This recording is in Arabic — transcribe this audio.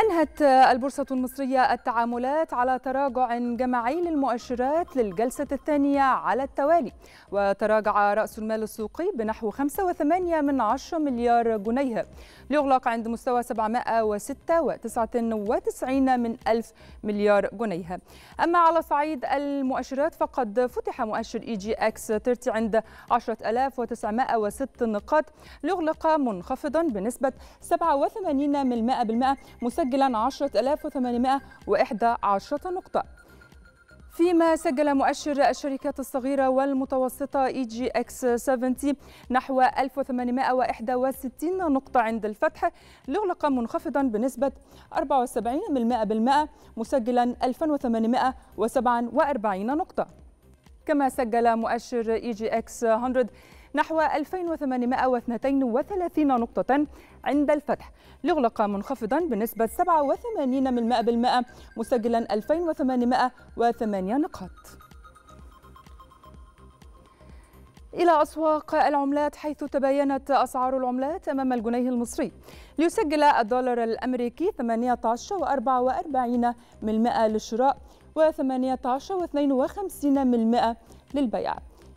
أنهت البورصة المصرية التعاملات على تراجع جماعي للمؤشرات للجلسة الثانية على التوالي وتراجع رأس المال السوقي بنحو 5.8 من 10 مليار جنيه ليغلق عند مستوى 796 من ألف مليار جنيه أما على صعيد المؤشرات فقد فتح مؤشر إي جي إكس 30 عند 10906 نقاط ليغلق منخفضا بنسبة 87% مسجلا 10811 نقطة فيما سجل مؤشر الشركات الصغيرة والمتوسطة اي جي اكس 70 نحو 1861 نقطة عند الفتح ليغلق منخفضا بنسبة 74% مسجلا 2847 نقطة كما سجل مؤشر اي جي اكس 100 نحو 2832 نقطة عند الفتح ليغلق منخفضا بنسبة 87% مسجلا 2808 نقاط إلى أسواق العملات حيث تباينت أسعار العملات أمام الجنيه المصري ليسجل الدولار الأمريكي 18.44 للشراء و18.52 للبيع